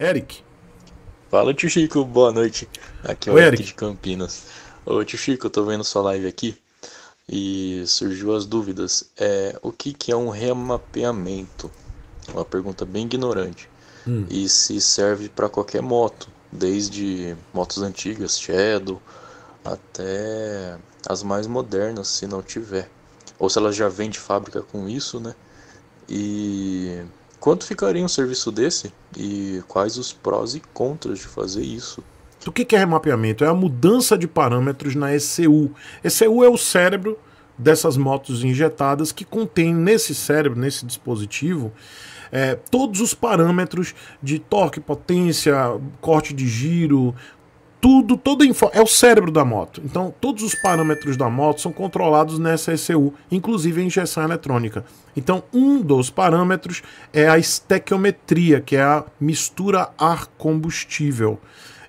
Eric. Fala, tio Chico, boa noite. Aqui é o Oi, Eric. de Campinas. Ô, tio Chico, eu tô vendo sua live aqui e surgiu as dúvidas. É, o que, que é um remapeamento? Uma pergunta bem ignorante. Hum. E se serve para qualquer moto, desde motos antigas, Shadow, até as mais modernas, se não tiver. Ou se ela já vem de fábrica com isso, né? E Quanto ficaria um serviço desse? E quais os prós e contras de fazer isso? O que é remapeamento? É a mudança de parâmetros na ECU. ECU é o cérebro dessas motos injetadas que contém nesse cérebro, nesse dispositivo, é, todos os parâmetros de torque, potência, corte de giro, tudo, toda é o cérebro da moto. Então, todos os parâmetros da moto são controlados nessa ECU, inclusive a injeção eletrônica. Então, um dos parâmetros é a estequiometria, que é a mistura ar-combustível.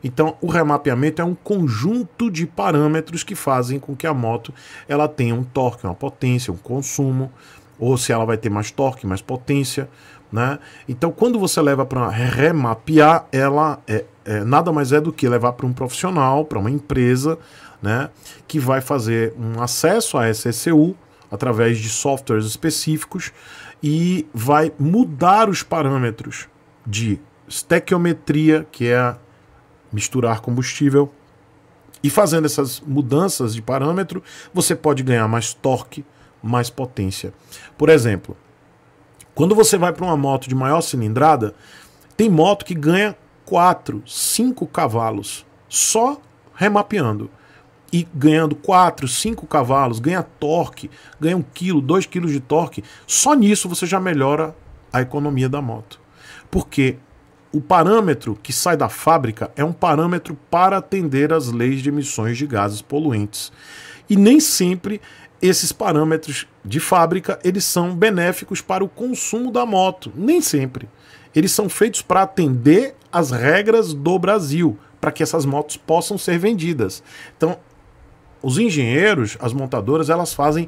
Então, o remapeamento é um conjunto de parâmetros que fazem com que a moto ela tenha um torque, uma potência, um consumo, ou se ela vai ter mais torque, mais potência, né? Então, quando você leva para remapear, ela é, é, nada mais é do que levar para um profissional, para uma empresa, né, que vai fazer um acesso à SSU através de softwares específicos e vai mudar os parâmetros de estequiometria, que é misturar combustível. E fazendo essas mudanças de parâmetro, você pode ganhar mais torque, mais potência. Por exemplo, quando você vai para uma moto de maior cilindrada, tem moto que ganha 4, 5 cavalos só remapeando. E ganhando 4, 5 cavalos, ganha torque, ganha 1 kg, 2 kg de torque. Só nisso você já melhora a economia da moto. Porque o parâmetro que sai da fábrica é um parâmetro para atender as leis de emissões de gases poluentes e nem sempre esses parâmetros de fábrica eles são benéficos para o consumo da moto, nem sempre. Eles são feitos para atender às regras do Brasil, para que essas motos possam ser vendidas. Então, os engenheiros, as montadoras, elas fazem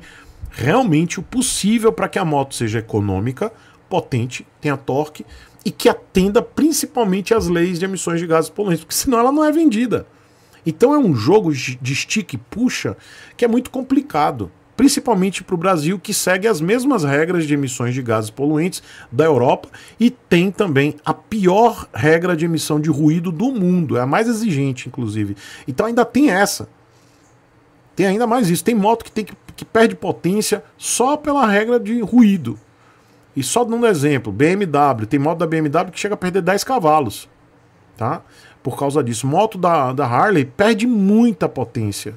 realmente o possível para que a moto seja econômica, potente, tenha torque e que atenda principalmente às leis de emissões de gases poluentes, porque senão ela não é vendida. Então é um jogo de stick puxa que é muito complicado, principalmente para o Brasil, que segue as mesmas regras de emissões de gases poluentes da Europa e tem também a pior regra de emissão de ruído do mundo, é a mais exigente, inclusive. Então ainda tem essa. Tem ainda mais isso. Tem moto que, tem que, que perde potência só pela regra de ruído. E só dando exemplo, BMW, tem moto da BMW que chega a perder 10 cavalos, tá? por causa disso. Moto da, da Harley perde muita potência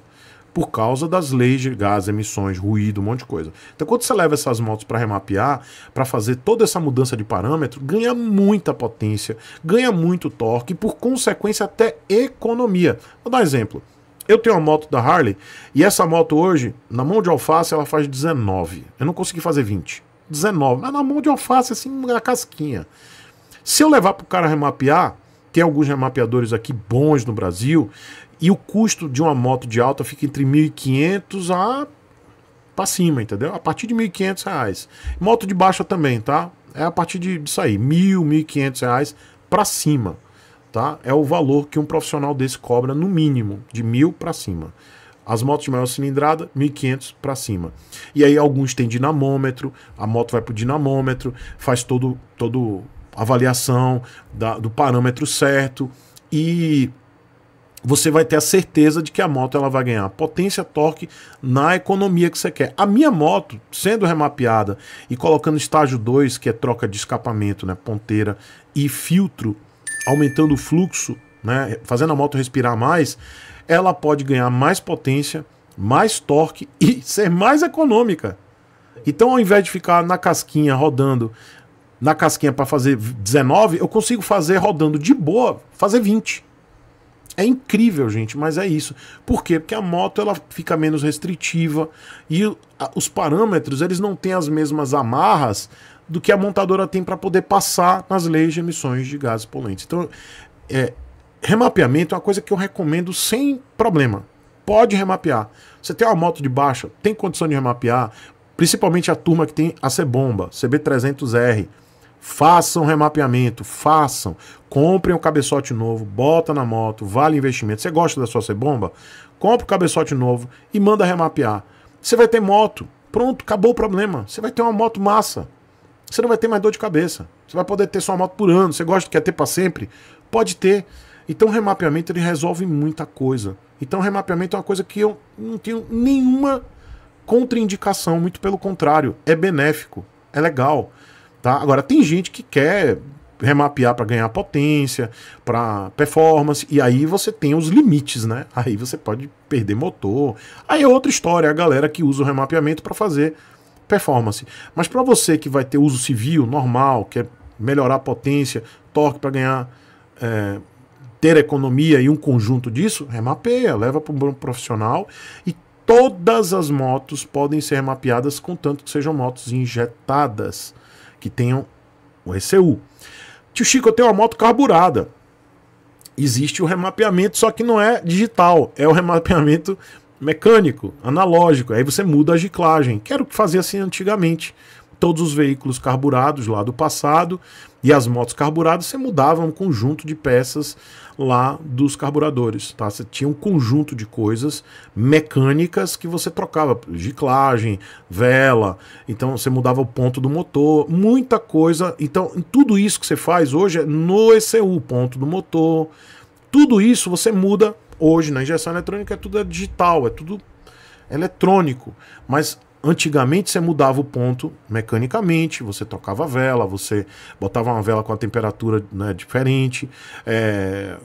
por causa das leis de gás, emissões, ruído, um monte de coisa. Então, quando você leva essas motos para remapear, para fazer toda essa mudança de parâmetro, ganha muita potência, ganha muito torque e, por consequência, até economia. Vou dar um exemplo. Eu tenho uma moto da Harley e essa moto hoje, na mão de alface, ela faz 19. Eu não consegui fazer 20. 19, mas na mão de alface, assim, na casquinha. Se eu levar para o cara remapear, tem alguns remapeadores aqui bons no Brasil, e o custo de uma moto de alta fica entre 1.500 a para cima, entendeu? A partir de 1.500 reais. Moto de baixa também, tá? É a partir de, disso aí, 1.000, 1.500 reais para cima, tá? É o valor que um profissional desse cobra no mínimo, de 1.000 para cima. As motos de maior cilindrada, 1.500 para cima. E aí alguns têm dinamômetro, a moto vai pro dinamômetro, faz todo todo avaliação da, do parâmetro certo e você vai ter a certeza de que a moto ela vai ganhar potência, torque na economia que você quer. A minha moto, sendo remapeada e colocando estágio 2, que é troca de escapamento, né, ponteira e filtro, aumentando o fluxo, né, fazendo a moto respirar mais, ela pode ganhar mais potência, mais torque e ser mais econômica. Então, ao invés de ficar na casquinha rodando na casquinha para fazer 19, eu consigo fazer rodando de boa, fazer 20. É incrível, gente, mas é isso. Por quê? Porque a moto ela fica menos restritiva e os parâmetros, eles não têm as mesmas amarras do que a montadora tem para poder passar nas leis de emissões de gases poluentes. Então, é, remapeamento é uma coisa que eu recomendo sem problema. Pode remapear. Você tem uma moto de baixa, tem condição de remapear, principalmente a turma que tem a C-bomba, CB300R, Façam remapeamento, façam. Comprem um cabeçote novo, bota na moto, vale investimento. Você gosta da sua cebomba? Compre o um cabeçote novo e manda remapear. Você vai ter moto. Pronto, acabou o problema. Você vai ter uma moto massa. Você não vai ter mais dor de cabeça. Você vai poder ter sua moto por ano. Você gosta, quer ter para sempre? Pode ter. Então, o remapeamento ele resolve muita coisa. Então, o remapeamento é uma coisa que eu não tenho nenhuma contraindicação, muito pelo contrário, é benéfico, é legal. Tá? Agora, tem gente que quer remapear para ganhar potência, para performance, e aí você tem os limites, né? Aí você pode perder motor. Aí é outra história, a galera que usa o remapeamento para fazer performance. Mas para você que vai ter uso civil, normal, quer melhorar a potência, torque para ganhar, é, ter economia e um conjunto disso, remapeia, leva para um bom profissional e todas as motos podem ser remapeadas contanto que sejam motos injetadas que tenham o ECU. Tio Chico, eu tenho uma moto carburada. Existe o remapeamento, só que não é digital, é o remapeamento mecânico, analógico. Aí você muda a giclagem. Quero fazer assim antigamente todos os veículos carburados lá do passado e as motos carburadas, você mudava um conjunto de peças lá dos carburadores, tá? Você tinha um conjunto de coisas mecânicas que você trocava, giclagem, vela, então você mudava o ponto do motor, muita coisa. Então, tudo isso que você faz hoje é no ECU, ponto do motor. Tudo isso você muda hoje na injeção eletrônica, é tudo digital, é tudo eletrônico, mas Antigamente você mudava o ponto mecanicamente, você tocava a vela, você botava uma vela com a temperatura né, diferente, é,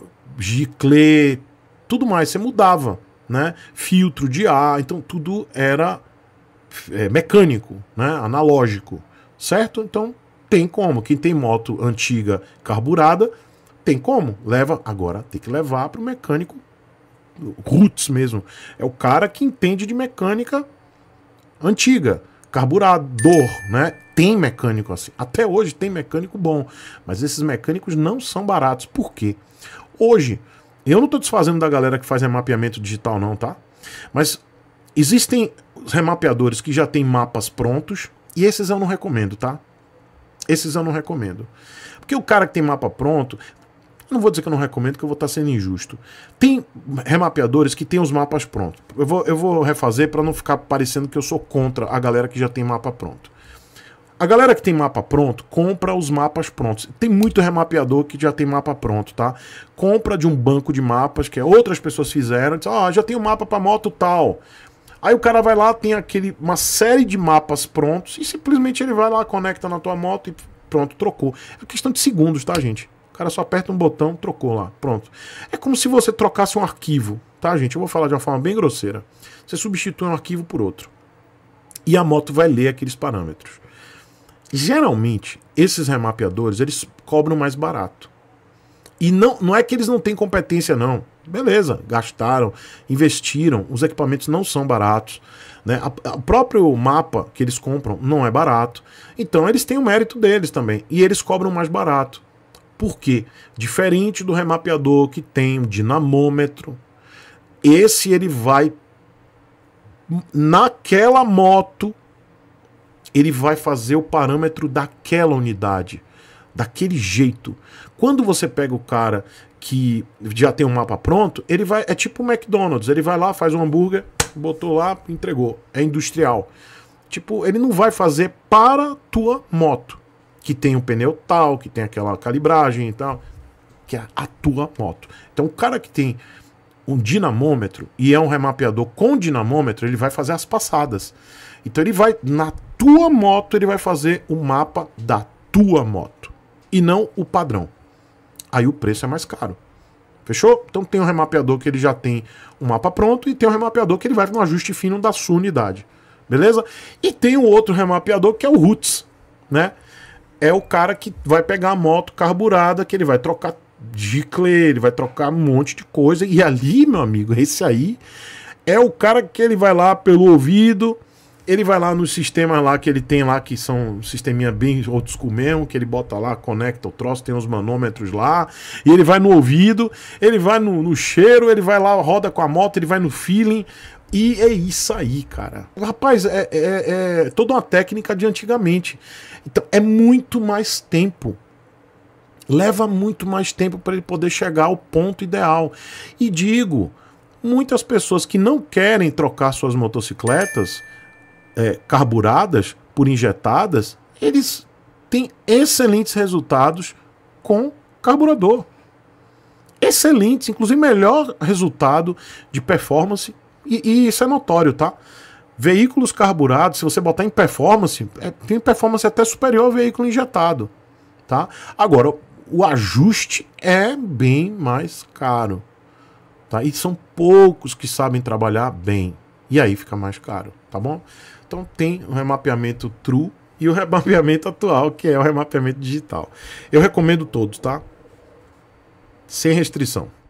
tudo mais, você mudava, né? Filtro de ar, então tudo era é, mecânico, né? Analógico, certo? Então tem como. Quem tem moto antiga carburada, tem como. Leva, agora tem que levar para o mecânico roots mesmo. É o cara que entende de mecânica antiga, carburador, né? Tem mecânico assim. Até hoje tem mecânico bom, mas esses mecânicos não são baratos. Por quê? Hoje, eu não estou desfazendo da galera que faz remapeamento digital não, tá? Mas existem remapeadores que já têm mapas prontos e esses eu não recomendo, tá? Esses eu não recomendo. Porque o cara que tem mapa pronto, eu não vou dizer que eu não recomendo, que eu vou estar tá sendo injusto. Tem remapeadores que têm os mapas prontos. Eu vou, eu vou refazer para não ficar parecendo que eu sou contra a galera que já tem mapa pronto. A galera que tem mapa pronto, compra os mapas prontos. Tem muito remapeador que já tem mapa pronto, tá? Compra de um banco de mapas que outras pessoas fizeram. Diz, ah, já tem um mapa para moto tal. Aí o cara vai lá, tem aquele uma série de mapas prontos e simplesmente ele vai lá, conecta na tua moto e pronto, trocou. É questão de segundos, tá, gente? O cara só aperta um botão, trocou lá, pronto. É como se você trocasse um arquivo, tá, gente? Eu vou falar de uma forma bem grosseira. Você substitui um arquivo por outro. E a moto vai ler aqueles parâmetros. Geralmente, esses remapeadores, eles cobram mais barato. E não, não é que eles não têm competência, não. Beleza, gastaram, investiram, os equipamentos não são baratos. Né? O próprio mapa que eles compram não é barato. Então eles têm o mérito deles também. E eles cobram mais barato. Porque, diferente do remapeador que tem um dinamômetro, esse ele vai naquela moto, ele vai fazer o parâmetro daquela unidade, daquele jeito. Quando você pega o cara que já tem um mapa pronto, ele vai é tipo o McDonald's, ele vai lá, faz um hambúrguer, botou lá, entregou. É industrial. Tipo, ele não vai fazer para tua moto que tem um pneu tal, que tem aquela calibragem e tal, que é a tua moto. Então o cara que tem um dinamômetro e é um remapeador com dinamômetro, ele vai fazer as passadas. Então ele vai na tua moto, ele vai fazer o mapa da tua moto e não o padrão. Aí o preço é mais caro. Fechou? Então tem um remapeador que ele já tem o um mapa pronto e tem um remapeador que ele vai no ajuste fino da sua unidade. Beleza? E tem um outro remapeador que é o Roots, né? é o cara que vai pegar a moto carburada, que ele vai trocar gicle, ele vai trocar um monte de coisa. E ali, meu amigo, esse aí é o cara que ele vai lá pelo ouvido, ele vai lá nos sistemas lá que ele tem lá, que são um sisteminha bem outros school mesmo, que ele bota lá, conecta o troço, tem uns manômetros lá, e ele vai no ouvido, ele vai no, no cheiro, ele vai lá, roda com a moto, ele vai no feeling, e é isso aí, cara. Rapaz, é, é, é toda uma técnica de antigamente. Então é muito mais tempo leva muito mais tempo para ele poder chegar ao ponto ideal. E digo, muitas pessoas que não querem trocar suas motocicletas é, carburadas por injetadas, eles têm excelentes resultados com carburador. Excelentes, inclusive melhor resultado de performance e, e isso é notório, tá? Veículos carburados, se você botar em performance, é, tem performance até superior ao veículo injetado, tá? Agora, o ajuste é bem mais caro, tá? E são poucos que sabem trabalhar bem. E aí fica mais caro, tá bom? Então tem o remapeamento true e o remapeamento atual, que é o remapeamento digital. Eu recomendo todos, tá? Sem restrição.